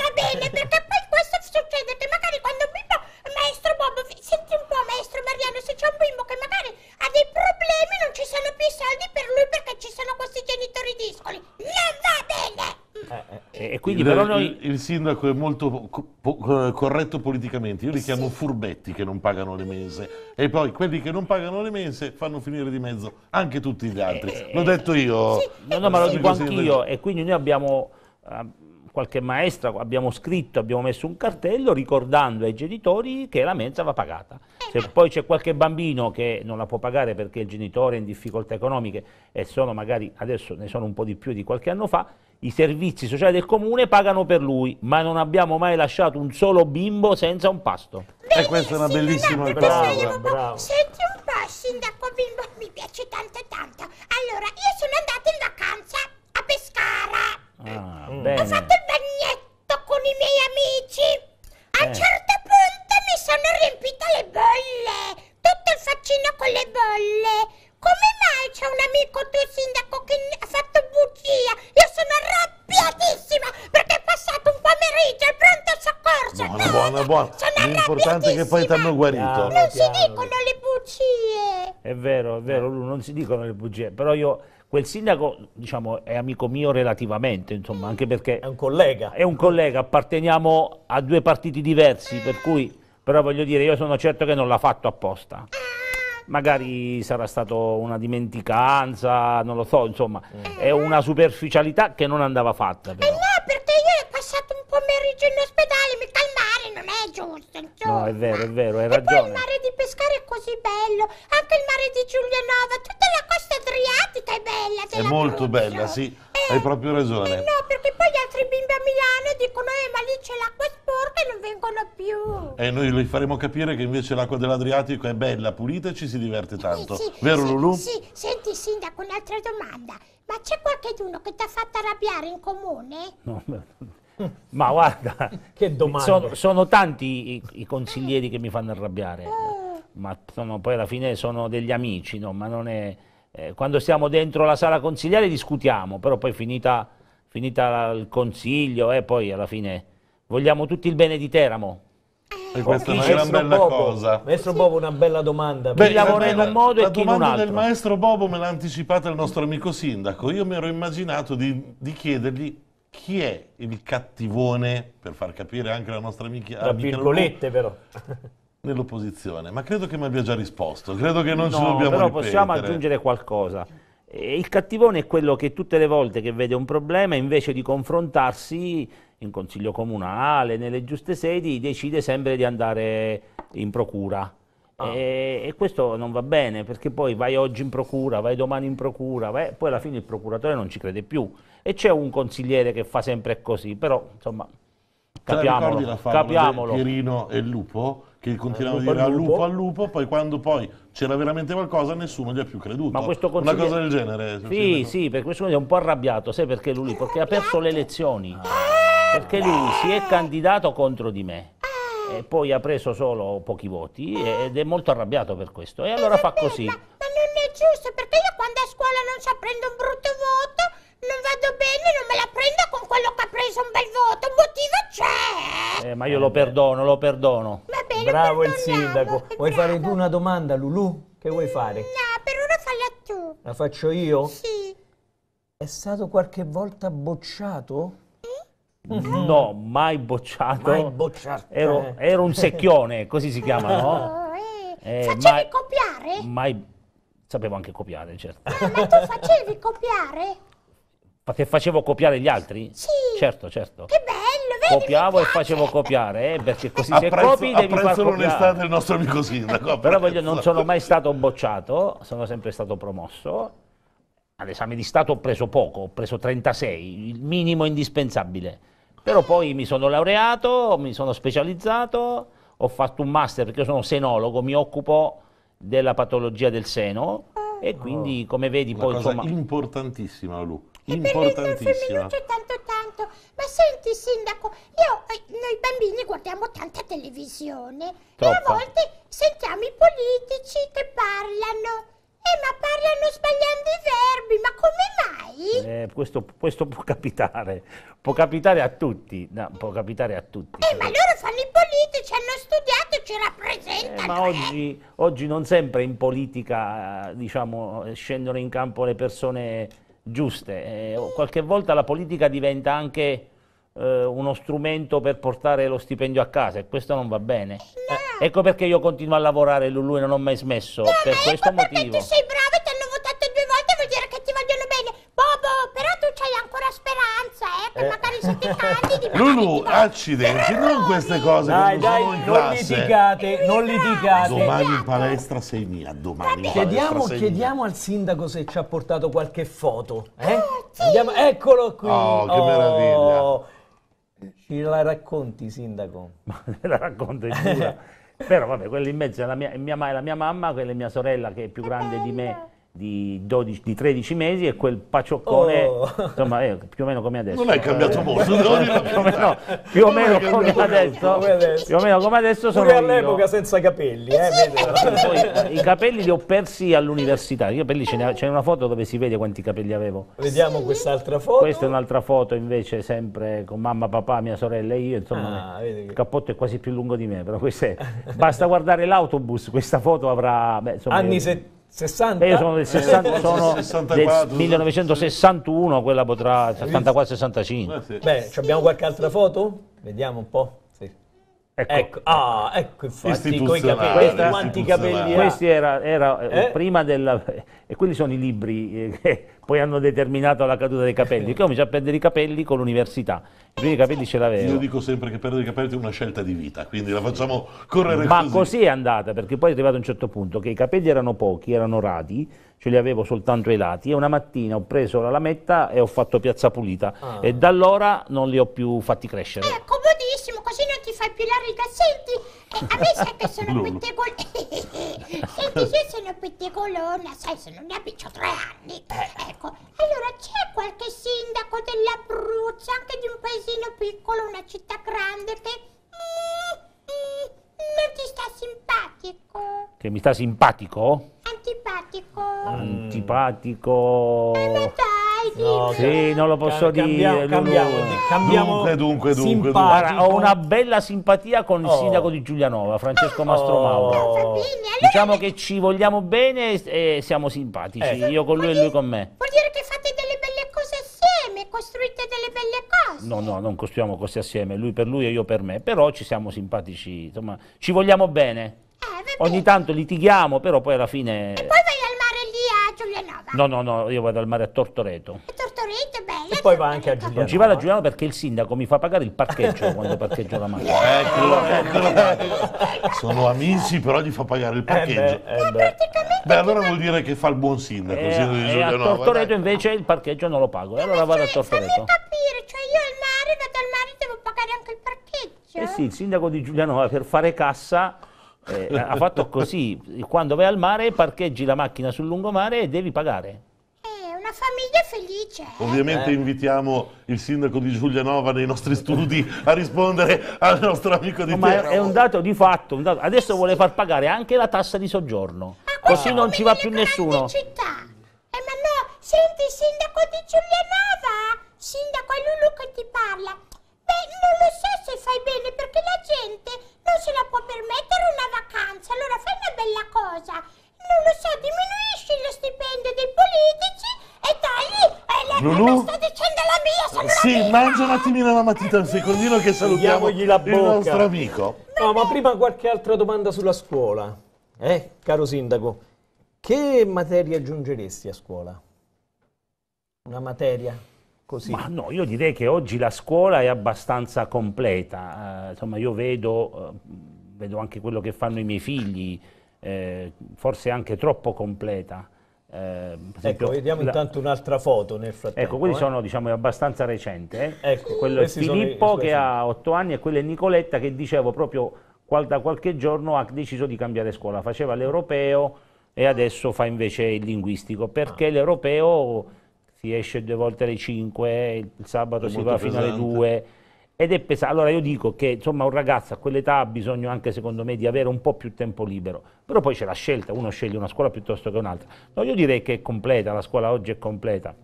Quindi il, però noi... il, il sindaco è molto co corretto politicamente, io li chiamo furbetti che non pagano le mense e poi quelli che non pagano le mense fanno finire di mezzo anche tutti gli altri. Eh, L'ho detto eh, io. Sì. No, no, ma lo dico anch'io e quindi noi abbiamo... Uh, qualche maestra, abbiamo scritto, abbiamo messo un cartello ricordando ai genitori che la mensa va pagata. Se poi c'è qualche bambino che non la può pagare perché il genitore è in difficoltà economiche e sono magari, adesso ne sono un po' di più di qualche anno fa, i servizi sociali del comune pagano per lui, ma non abbiamo mai lasciato un solo bimbo senza un pasto. Benissimo, eh, e questa è una bellissima brava, brava. Senti un po', sindaco bimbo, mi piace tanto tanto. Allora, io sono andata in vacanza a Pescara. Ah, mm. Ho fatto il bagnetto con i miei amici buona. L'importante è che poi ti hanno guarito. Piano, non si dicono le bugie. È vero, è vero, Lu, non si dicono le bugie, però io quel sindaco diciamo, è amico mio relativamente, insomma, anche perché... È un collega. È un collega, apparteniamo a due partiti diversi, per cui... Però voglio dire, io sono certo che non l'ha fatto apposta. Magari sarà stata una dimenticanza, non lo so, insomma, mm. è una superficialità che non andava fatta. Però. Eh no, perché io ho passato un pomeriggio in ospedale, mi calmo è giusto, insomma. No, è vero, è vero, hai e ragione. poi il mare di Pescara è così bello, anche il mare di Giulianova, tutta la costa adriatica è bella. È molto bella, sì, eh, hai proprio ragione. Eh no, perché poi gli altri bimbi a Milano dicono, eh, ma lì c'è l'acqua sporca e non vengono più. E noi gli faremo capire che invece l'acqua dell'Adriatico è bella, pulita e ci si diverte eh, tanto. Eh sì, vero, sì, Lulu? Sì, senti, Sindaco, un'altra domanda. Ma c'è qualcuno che ti ha fatto arrabbiare in comune? No, no, no. Ma guarda, che domanda. Sono, sono tanti i, i, consiglieri che mi fanno arrabbiare, ma sono, poi alla fine sono degli amici, no? ma non è, eh, quando siamo dentro la sala consigliare discutiamo, però poi finita, finita il consiglio e eh, poi alla fine vogliamo tutti il bene di Teramo. E questa è una bella Bobo. cosa. Maestro sì. Bobo, una bella domanda. Beh, chi lavora in un modo e chi in un La domanda del maestro Bobo me l'ha anticipata il nostro amico sindaco. Io mi ero immaginato di, di chiedergli chi è il cattivone, per far capire anche la nostra amica... Tra virgolette però. Nell'opposizione, ma credo che mi abbia già risposto, credo che non no, ci dobbiamo però ripetere. possiamo aggiungere qualcosa. Eh, il cattivone è quello che tutte le volte che vede un problema, invece di confrontarsi in consiglio comunale, nelle giuste sedi, decide sempre di andare in procura. Ah. E, e, questo non va bene perché poi vai oggi in procura, vai domani in procura, vai, poi alla fine il procuratore non ci crede più. E c'è un consigliere che fa sempre così, però insomma, capiamolo. Cioè, capiamolo. Pierino e il lupo? che continuava a eh, dire al lupo al lupo, poi quando poi c'era veramente qualcosa nessuno gli ha più creduto. Ma questo consigliere... Una cosa del genere. Sì, sì, perché questo è un po' arrabbiato, sai perché lui? Perché ha perso le elezioni. Ah. Perché lui si è candidato contro di me e poi ha preso solo pochi voti ed è molto arrabbiato per questo. E allora fa così. Ma, ma non è giusto perché io quando a scuola non so prendo un brutto voto, non vado bene, non me la prendo con quello che ha preso un bel voto, un motivo c'è. Eh, ma io lo perdono, lo perdono. Va bene, Bravo il sindaco. Vuoi fare tu una domanda, Lulu? Che vuoi mm, fare? No, per ora falla tu. La faccio io? Sì. È stato qualche volta bocciato? Mm-hmm. No, mai bocciato. Mai bocciato. Ero, ero un secchione, così si chiama, no? Oh, eh. eh, facevi mai, copiare? Mai, sapevo anche copiare, certo. Ah, ma tu facevi copiare? Perché facevo copiare gli altri? Sì. Certo, certo. Che bello, vedi? Copiavo e facevo copiare, eh, perché così apprezzo, se copi devi far l'onestà del nostro amico sindaco. Però voglio, non sono mai stato bocciato, sono sempre stato promosso. All'esame di Stato ho preso poco, ho preso 36, il minimo indispensabile. Però poi mi sono laureato, mi sono specializzato, ho fatto un master perché io sono senologo, mi occupo della patologia del seno e oh, quindi come vedi poi cosa insomma... importantissima Lu importantissima. E per tanto tanto. Ma senti sindaco, io, eh, noi bambini guardiamo tanta televisione Troppa. e a volte sentiamo i politici che parlano eh, ma parlano sbagliando i verbi, ma come mai? Eh, questo, questo può capitare, può capitare a tutti, no, può capitare a tutti. Eh, ma loro fanno i politici, hanno studiato, ci rappresentano. Eh, ma eh. oggi, oggi non sempre in politica, diciamo, scendono in campo le persone giuste. Eh, qualche volta la politica diventa anche eh, uno strumento per portare lo stipendio a casa e questo non va bene. No. Eh, ecco perché io continuo a lavorare, Lulu, e non ho mai smesso, no, per questo ecco motivo. sei bravo e ti hanno votato due volte vuol dire che ti vogliono bene. Bobo, però tu c'hai ancora speranza, eh, che eh. magari se ti candidi... Lulu, accidenti, non queste cose dai, dai, non classe. litigate, non litigate. Domani in palestra sei mia, domani Chiediamo, chiediamo al sindaco se ci ha portato qualche foto, eh? Oh, sì. Andiamo, eccolo qui. Oh, che oh. meraviglia. Ci la racconti, sindaco? Ma la racconto, giuro. Però vabbè, quella in mezzo è la mia, è mia, è la mia mamma, quella è mia sorella che è più grande di me di, 12, di, 13 mesi e quel pacioccone, oh. insomma, eh, più o meno come adesso. Non è cambiato eh, molto, più, o meno, più o meno come adesso, più o meno come adesso sono Pure all'epoca io. senza capelli, eh, eh Poi, i capelli li ho persi all'università, io capelli ce n'è, ce una foto dove si vede quanti capelli avevo. Vediamo quest'altra foto. Questa è un'altra foto invece sempre con mamma, papà, mia sorella e io, insomma, ah, il cappotto è quasi più lungo di me, però questa è, basta guardare l'autobus, questa foto avrà, beh, insomma, anni 70. 60? Beh, sono eh, del, 60, sono 64, del 1961, quella potrà 64-65. Beh, abbiamo qualche altra foto? Vediamo un po'. Ecco, ecco, ah, ecco infatti, con i capelli, questa, quanti capelli ha? Questi era, era eh, eh? prima della... e quelli sono i libri eh, che poi hanno determinato la caduta dei capelli. Io comincio a perdere i capelli con l'università, i primi capelli ce l'avevo. Io dico sempre che perdere i capelli è una scelta di vita, quindi la facciamo correre Ma così. Ma così è andata, perché poi è arrivato a un certo punto che i capelli erano pochi, erano radi, ce li avevo soltanto ai lati e una mattina ho preso la lametta e ho fatto piazza pulita ah. e da allora non li ho più fatti crescere. Ecco a filare i cassetti. Eh, a me sai che sono pettegolona. Senti, io sono pettegolona, sai, sono una ho tre anni. Eh. Ecco, allora c'è qualche sindaco dell'Abruzzo, anche di un paesino piccolo, una città grande, che mm, mm, non ti sta simpatico. Che mi sta simpatico? Antipatico. Antipatico. Eh, ma dai. No, sì, non lo posso cambiamo, dire. Cambiamo, cambiamo dunque, dunque, dunque, Guarda, ho una bella simpatia con il oh. sindaco di Giulianova, Francesco Mastromauro. Oh. Diciamo che ci vogliamo bene e siamo simpatici, eh. io con lui e lui con me. Vuol dire che fate delle belle cose assieme, costruite delle belle cose. No, no, non costruiamo cose assieme, lui per lui e io per me, però ci siamo simpatici, insomma, ci vogliamo bene. Eh, Ogni tanto litighiamo, però poi alla fine... E poi No, no, no, io vado al mare a Tortoreto. E Tortoreto è bello. E poi va anche a Giuliano. Non ci vado a Giuliano perché il sindaco mi fa pagare il parcheggio quando parcheggio la macchina. Eccolo, eh, eccolo. Eh, eh. Sono amici, però gli fa pagare il parcheggio. Eh beh, eh beh. Beh, allora vuol dire che fa il buon sindaco. Eh, eh, a Tortoreto no, invece il parcheggio non lo pago. E allora vado a cioè, Tortoreto. Non capire, cioè io al mare, vado al mare, devo pagare anche il parcheggio. Eh sì, il sindaco di Giulianova per fare cassa eh, ha fatto così, quando vai al mare parcheggi la macchina sul lungomare e devi pagare. È eh, una famiglia felice. Eh? Ovviamente eh. invitiamo il sindaco di Giulianova nei nostri studi a rispondere al nostro amico di no, Ma è, un dato di fatto, dato. adesso vuole far pagare anche la tassa di soggiorno, ma ah, così non ci va più nessuno. Città. Eh ma no, senti sindaco di Giulianova, sindaco è Lulu che ti parla, Beh, non lo so se fai bene perché la gente non se la può permettere una vacanza, allora fai una bella cosa. Non lo so, diminuisci lo stipendio dei politici e tagli eh, la, sto dicendo la mia, sono Sì, la mia. mangia un attimino la matita un secondino che salutiamo la bocca. il nostro amico. No, ma prima qualche altra domanda sulla scuola. Eh, caro sindaco, che materia aggiungeresti a scuola? Una materia? così? Ma no, io direi che oggi la scuola è abbastanza completa, eh, insomma io vedo, eh, vedo, anche quello che fanno i miei figli, eh, forse anche troppo completa. Eh, ecco, esempio, ecco, vediamo la... intanto un'altra foto nel frattempo. Ecco, quelli eh. sono diciamo abbastanza recente. Eh. Ecco, quello è Filippo che ha 8 anni e quello è Nicoletta che dicevo proprio qual da qualche giorno ha deciso di cambiare scuola, faceva l'europeo e adesso fa invece il linguistico, perché ah. l'europeo si esce due volte alle 5, il sabato si va fino alle 2. Ed è pesante. Allora io dico che insomma un ragazzo a quell'età ha bisogno anche secondo me di avere un po' più tempo libero, però poi c'è la scelta, uno sceglie una scuola piuttosto che un'altra. No, io direi che è completa, la scuola oggi è completa.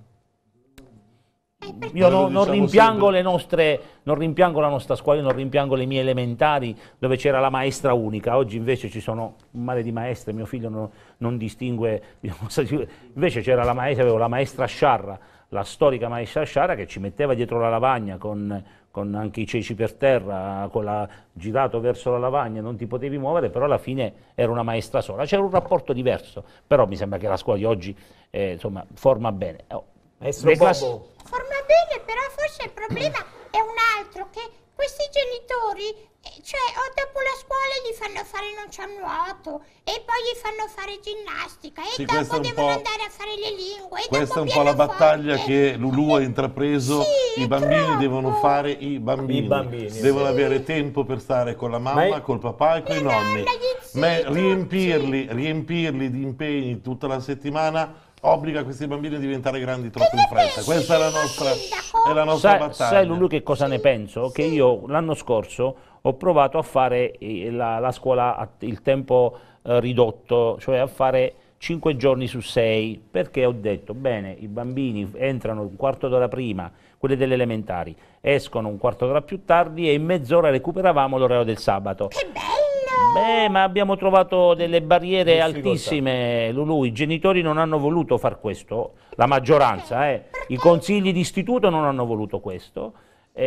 Ecco, io no, non, diciamo rimpiango nostre, non, rimpiango la nostra scuola, io non rimpiango le mie elementari dove c'era la maestra unica, oggi invece ci sono un mare di maestre, mio figlio non, non distingue, diciamo, invece c'era la maestra, avevo la maestra Sciarra, la storica maestra Sciarra che ci metteva dietro la lavagna con, con anche i ceci per terra, la, girato verso la lavagna, non ti potevi muovere, però alla fine era una maestra sola. C'era un rapporto diverso, però mi sembra che la scuola di oggi eh, insomma, forma bene. Oh, Maestro Bobo. Classi... Forma bene, però forse il problema è un altro, che questi genitori, eh, cioè o dopo la scuola gli fanno fare non c'è nuoto, e poi gli fanno fare ginnastica, e sì, dopo devono andare a fare le lingue. questa è un po' la forte. battaglia che Lulu ha intrapreso, sì, i bambini troppo. devono fare i bambini, I bambini devono sì. avere tempo per stare con la mamma, Ma... col papà e con i nonni, Ma riempirli, riempirli di impegni tutta la settimana obbliga questi bambini a diventare grandi troppo in fretta. Questa è la nostra, è la nostra sai, battaglia. Sai Lulu che cosa ne penso? Che io l'anno scorso ho provato a fare eh, la, la scuola a il tempo eh, ridotto, cioè a fare 5 giorni su 6, perché ho detto, bene, i bambini entrano un quarto d'ora prima, quelli delle elementari, escono un quarto d'ora più tardi e in mezz'ora recuperavamo l'orario del sabato. Che bello! Beh, ma abbiamo trovato delle barriere Difficoltà. altissime, Lulu. I genitori non hanno voluto far questo, la maggioranza, eh. i consigli d'istituto non hanno voluto questo. E,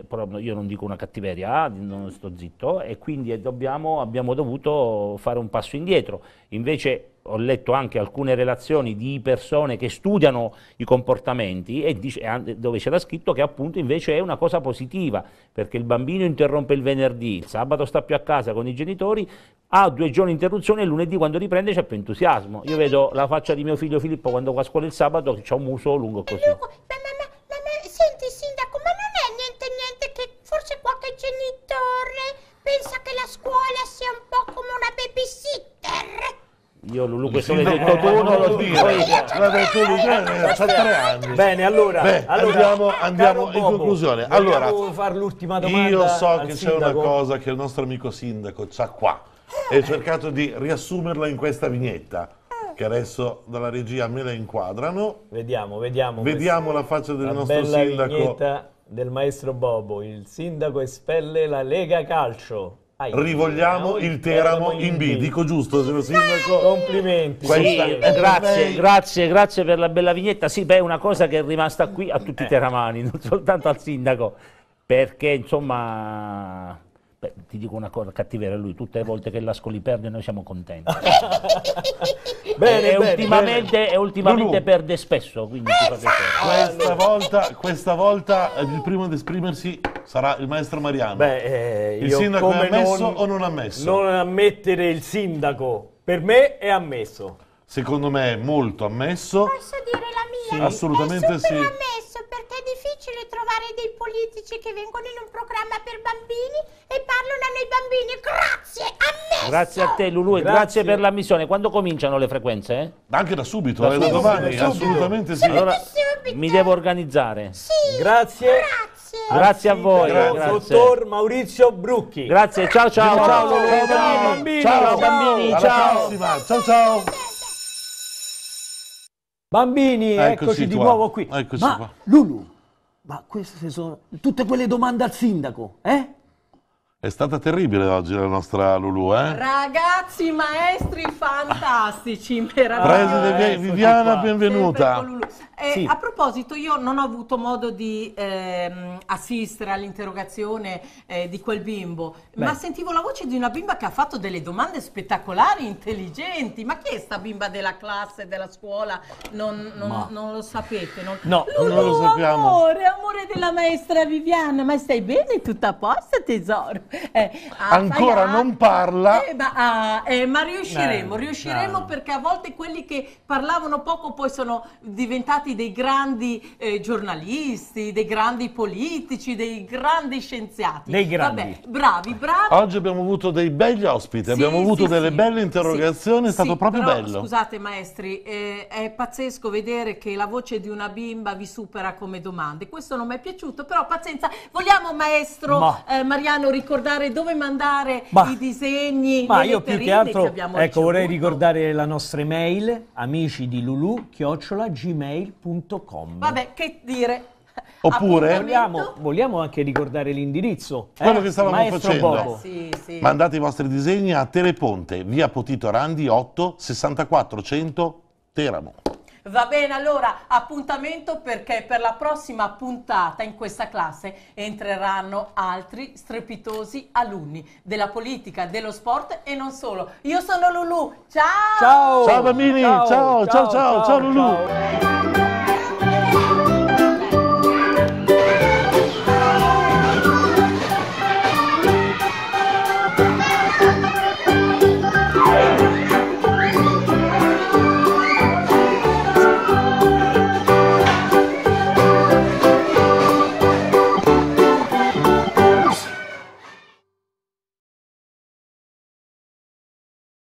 eh, però io non dico una cattiveria, non sto zitto, e quindi dobbiamo, abbiamo dovuto fare un passo indietro. Invece ho letto anche alcune relazioni di persone che studiano i comportamenti e dice, dove c'era scritto che appunto invece è una cosa positiva, perché il bambino interrompe il venerdì, il sabato sta più a casa con i genitori, ha due giorni di interruzione e lunedì quando riprende c'è più entusiasmo. Io vedo la faccia di mio figlio Filippo quando va a scuola il sabato, che ha un muso lungo così. ma, senti sindaco, ma non è niente niente che forse qualche genitore pensa che la scuola sia un po' come una babysitter? Io Lulu questo l'hai detto tu, non lo dico. Vabbè, tu Luca eh, fa tre anni. Bene, allora, Beh, allora andiamo, andiamo in Bobo, conclusione. Allora, far l'ultima domanda io so che c'è una cosa che il nostro amico sindaco c'ha qua e ho cercato di riassumerla in questa vignetta che adesso dalla regia me la inquadrano. Vediamo, vediamo. Vediamo la faccia del la nostro sindaco. del maestro Bobo, il sindaco espelle la Lega Calcio. Rivogliamo il Teramo in B, dico giusto, signor Sindaco? Complimenti. Sì, grazie, grazie, grazie per la bella vignetta. Sì, beh, è una cosa che è rimasta qui a tutti i eh. teramani, non soltanto al Sindaco, perché insomma Beh, ti dico una cosa, cattiveria lui, tutte le volte che l'Ascoli perde noi siamo contenti. bene, e, bene, ultimamente, bene. e ultimamente perde spesso, quindi eh, questa volta, questa volta eh, il primo ad esprimersi sarà il maestro Mariano. Beh, eh, il sindaco è ammesso non, o non ammesso? Non ammettere il sindaco, per me è ammesso. Secondo me è molto ammesso. Posso dire la mia? Sì. Assolutamente sì. Ammesso è difficile trovare dei politici che vengono in un programma per bambini e parlano ai bambini. Grazie, ammesso! Grazie a te Lulu e grazie, grazie per la missione. Quando cominciano le frequenze? Eh? Anche da subito, da, eh, da domani, subito. assolutamente sì. Allora, mi devo organizzare. Sì, grazie. grazie. Grazie a voi, eh, dottor Maurizio Brucchi. Grazie, ciao ciao ciao. Ciao bambini, ciao bambini, ciao. Ciao ciao. Bambini, eccoci, eccoci di nuovo qui. Eccoci ma qua. Lulu, ma queste sono tutte quelle domande al sindaco, eh? È stata terribile oggi la nostra Lulu, eh? Ragazzi, maestri fantastici, meravigliosi. Eh, Viviana, benvenuta. Eh, sì. A proposito, io non ho avuto modo di ehm, assistere all'interrogazione eh, di quel bimbo, Beh. ma sentivo la voce di una bimba che ha fatto delle domande spettacolari, intelligenti. Ma chi è sta bimba della classe, della scuola? Non, non, ma... non lo sapete. Non... No, Lulu, non lo sappiamo. Amore, amore della maestra Viviana, ma stai bene? Tutto a posto, tesoro? eh, ah, ancora faiate, non ah, parla. Eh, ma, ah, eh, ma, riusciremo, eh, riusciremo perché a volte quelli che parlavano poco poi sono diventati dei grandi eh, giornalisti, dei grandi politici, dei grandi scienziati. Dei grandi. Vabbè, bravi, bravi. Oggi abbiamo avuto dei belli ospiti, sì, abbiamo avuto sì, delle sì. belle interrogazioni, è stato proprio però, bello. Scusate maestri, eh, è pazzesco vedere che la voce di una bimba vi supera come domande. Questo non mi è piaciuto, però pazienza, vogliamo maestro ma. Mariano ricordare ricordare dove mandare ma, i disegni, ma io più che altro, che ecco, ricevuto. vorrei ricordare la nostra email, amici di lulu, chiocciola, gmail.com. Vabbè, che dire, Oppure vogliamo, vogliamo, anche ricordare l'indirizzo. Eh? Quello eh? che stavamo Maestro facendo. sì, sì. Mandate i vostri disegni a Teleponte, via Potito Randi 8 64 100 Teramo. Va bene, allora appuntamento perché per la prossima puntata in questa classe entreranno altri strepitosi alunni della politica, dello sport e non solo. Io sono Lulu, ciao! Ciao, ciao bambini, ciao ciao ciao, ciao, ciao, ciao Lulu!